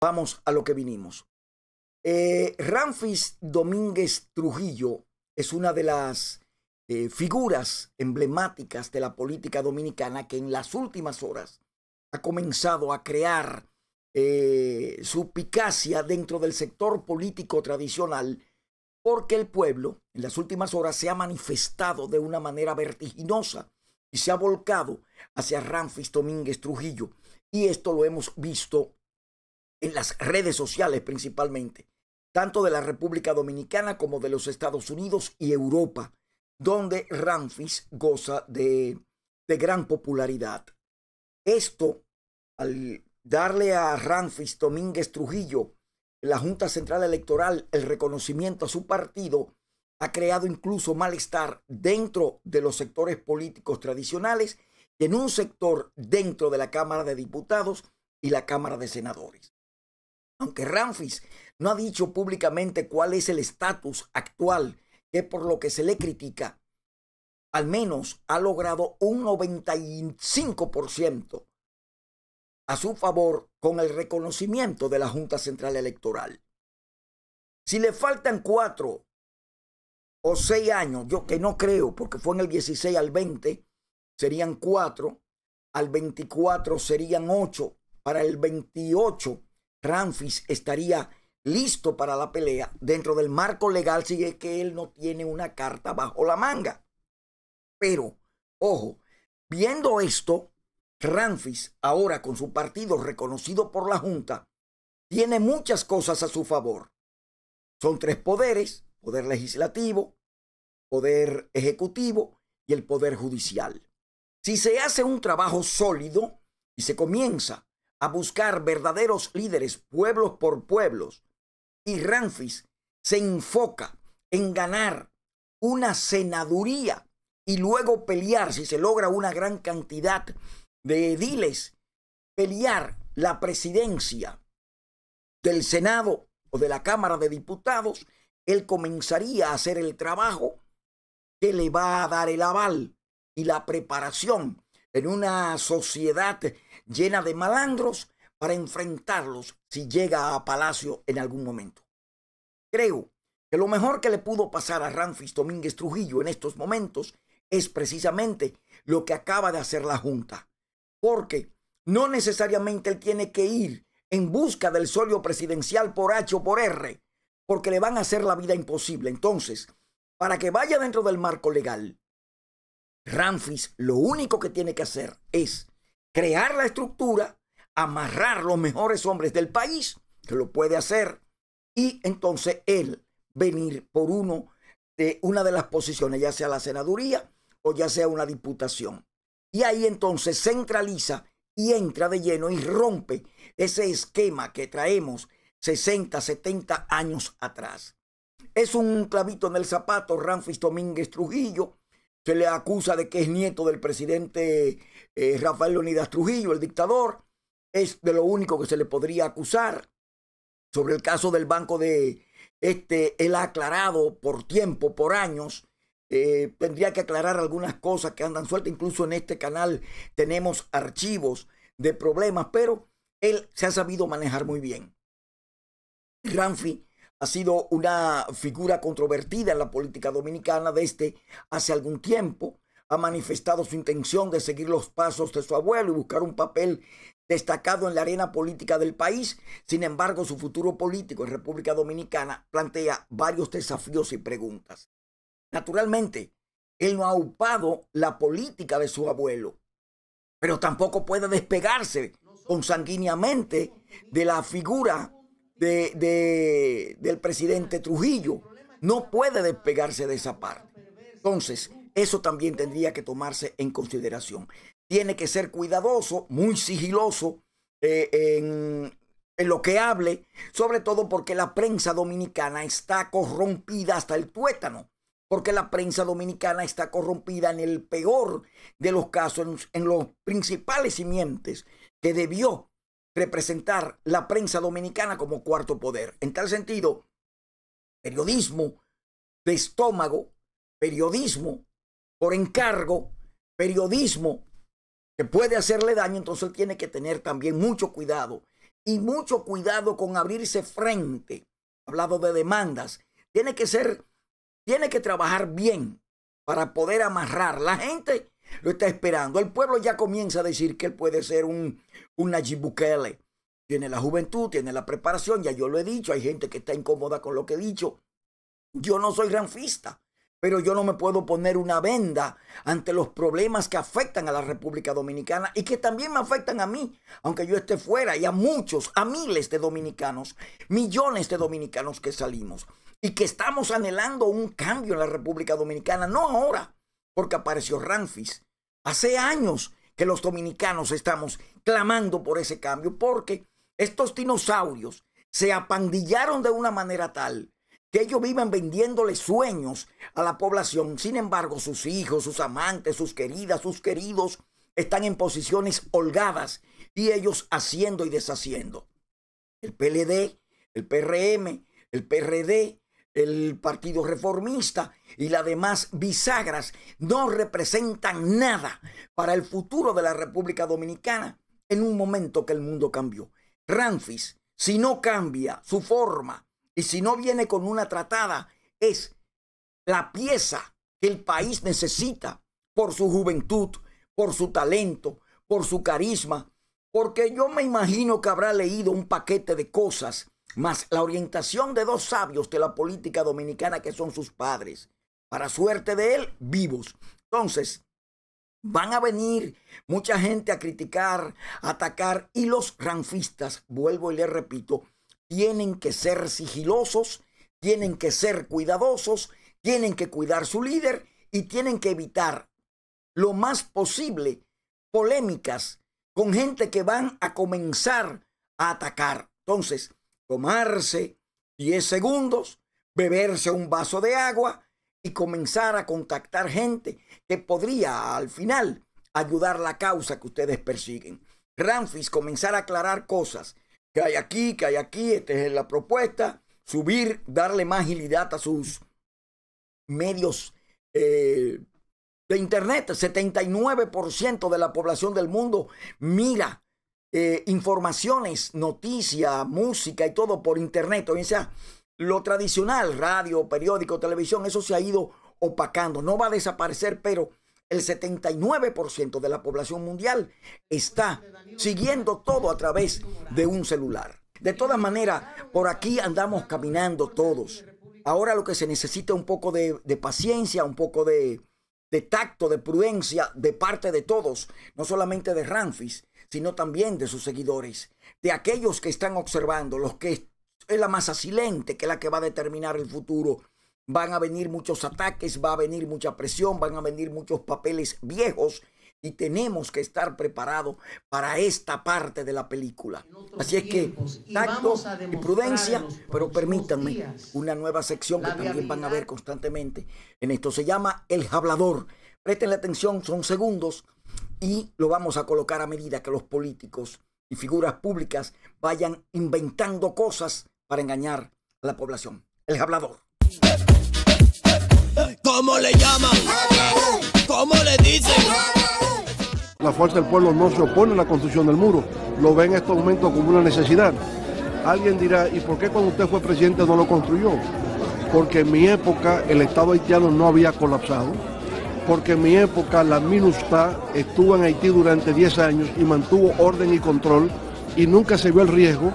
Vamos a lo que vinimos. Eh, Ramfis Domínguez Trujillo es una de las eh, figuras emblemáticas de la política dominicana que en las últimas horas ha comenzado a crear eh, su picacia dentro del sector político tradicional porque el pueblo en las últimas horas se ha manifestado de una manera vertiginosa y se ha volcado hacia Ramfis Domínguez Trujillo. Y esto lo hemos visto en las redes sociales principalmente, tanto de la República Dominicana como de los Estados Unidos y Europa, donde Ramfis goza de, gran popularidad. Esto, al darle a Ramfis Domínguez Trujillo, la Junta Central Electoral, el reconocimiento a su partido, ha creado incluso malestar dentro de los sectores políticos tradicionales y en un sector dentro de la Cámara de Diputados y la Cámara de Senadores. Aunque Ramfis no ha dicho públicamente cuál es el estatus actual, que por lo que se le critica, al menos ha logrado un 95% a su favor con el reconocimiento de la Junta Central Electoral. Si le faltan cuatro o seis años, yo que no creo, porque fue en el 16 al 20, serían cuatro, al 24 serían ocho, para el 28 Ramfis estaría listo para la pelea dentro del marco legal si es que él no tiene una carta bajo la manga. Pero, ojo, viendo esto, Ramfis, ahora con su partido reconocido por la Junta, tiene muchas cosas a su favor. Son tres poderes, poder legislativo, poder ejecutivo y el poder judicial. Si se hace un trabajo sólido y se comienza a buscar verdaderos líderes pueblos por pueblos. Y Ramfis se enfoca en ganar una senaduría y luego pelear, si se logra una gran cantidad de ediles, pelear la presidencia del Senado o de la Cámara de Diputados, él comenzaría a hacer el trabajo que le va a dar el aval y la preparación en una sociedad llena de malandros para enfrentarlos si llega a Palacio en algún momento. Creo que lo mejor que le pudo pasar a Ramfis Domínguez Trujillo en estos momentos es precisamente lo que acaba de hacer la Junta, porque no necesariamente él tiene que ir en busca del solio presidencial por H o por R, porque le van a hacer la vida imposible. Entonces, para que vaya dentro del marco legal, Ramfis lo único que tiene que hacer es crear la estructura, amarrar los mejores hombres del país, que lo puede hacer, y entonces él venir por uno de eh, una de las posiciones, ya sea la senaduría o ya sea una diputación. Y ahí entonces centraliza y entra de lleno y rompe ese esquema que traemos 60, 70 años atrás. Es un clavito en el zapato Ramfis Domínguez Trujillo, se le acusa de que es nieto del presidente eh, Rafael Leonidas Trujillo, el dictador. Es de lo único que se le podría acusar. Sobre el caso del banco de este, él ha aclarado por tiempo, por años. Eh, tendría que aclarar algunas cosas que andan sueltas. Incluso en este canal tenemos archivos de problemas, pero él se ha sabido manejar muy bien. Ramfi ha sido una figura controvertida en la política dominicana desde hace algún tiempo. Ha manifestado su intención de seguir los pasos de su abuelo y buscar un papel destacado en la arena política del país. Sin embargo, su futuro político en República Dominicana plantea varios desafíos y preguntas. Naturalmente, él no ha upado la política de su abuelo, pero tampoco puede despegarse consanguíneamente de la figura del presidente Trujillo. No puede despegarse de esa parte. Entonces, eso también tendría que tomarse en consideración. Tiene que ser cuidadoso, muy sigiloso eh, en, en lo que hable, sobre todo porque la prensa dominicana está corrompida hasta el tuétano porque la prensa dominicana está corrompida en el peor de los casos, en, los principales simientes que debió representar la prensa dominicana como cuarto poder. En tal sentido, periodismo de estómago, periodismo por encargo, periodismo que puede hacerle daño, entonces tiene que tener también mucho cuidado y mucho cuidado con abrirse frente. Hablado de demandas, tiene que ser, tiene que trabajar bien para poder amarrar. La gente lo está esperando. El pueblo ya comienza a decir que él puede ser un, un Tiene la juventud, tiene la preparación, ya yo lo he dicho, hay gente que está incómoda con lo que he dicho. Yo no soy ranfista, pero yo no me puedo poner una venda ante los problemas que afectan a la República Dominicana y que también me afectan a mí, aunque yo esté fuera y a muchos, a miles de dominicanos, millones de dominicanos que salimos y que estamos anhelando un cambio en la República Dominicana, no ahora, porque apareció Ramfis. Hace años que los dominicanos estamos clamando por ese cambio, porque estos dinosaurios se apandillaron de una manera tal que ellos viven vendiéndole sueños a la población. Sin embargo, sus hijos, sus amantes, sus queridas, sus queridos están en posiciones holgadas y ellos haciendo y deshaciendo. El PLD, el PRM, el PRD, el Partido Reformista y las demás bisagras no representan nada para el futuro de la República Dominicana en un momento que el mundo cambió. Ramfis, si no cambia su forma y si no viene con una tratada, es la pieza que el país necesita por su juventud, por su talento, por su carisma, porque yo me imagino que habrá leído un paquete de cosas más la orientación de dos sabios de la política dominicana que son sus padres. Para suerte de él, vivos. Entonces, van a venir mucha gente a criticar, a atacar y los ranfistas, vuelvo y les repito, tienen que ser sigilosos, tienen que ser cuidadosos, tienen que cuidar su líder y tienen que evitar lo más posible polémicas con gente que van a comenzar a atacar. Entonces, tomarse 10 segundos, beberse un vaso de agua y comenzar a contactar gente que podría al final ayudar la causa que ustedes persiguen. Ramfis comenzar a aclarar cosas que hay aquí, que hay aquí, esta es la propuesta, subir, darle más agilidad a sus medios eh, de Internet. 79% de la población del mundo mira eh, informaciones, noticias, música y todo por internet. O sea, lo tradicional, radio, periódico, televisión, eso se ha ido opacando. No va a desaparecer, pero el 79% de la población mundial está siguiendo todo a través de un celular. De todas maneras, por aquí andamos caminando todos. Ahora lo que se necesita es un poco de, paciencia, un poco de, de, tacto, de prudencia de parte de todos, no solamente de Ramfis, sino también de sus seguidores, de aquellos que están observando, los que es la masa silente, que es la que va a determinar el futuro. Van a venir muchos ataques, va a venir mucha presión, van a venir muchos papeles viejos y tenemos que estar preparados para esta parte de la película. Así es que tacto y, prudencia, pero permítanme una nueva sección que también van a ver constantemente. En esto se llama El Hablador. Presten la atención, son segundos y lo vamos a colocar a medida que los políticos y figuras públicas vayan inventando cosas para engañar a la población. El hablador. ¿Cómo le llaman? ¿Cómo le dicen? La fuerza del pueblo no se opone a la construcción del muro, lo ven en estos momentos como una necesidad. Alguien dirá, ¿y por qué cuando usted fue presidente no lo construyó? Porque en mi época el Estado haitiano no había colapsado porque en mi época la MINUSTA estuvo en Haití durante 10 años y mantuvo orden y control y nunca se vio el riesgo.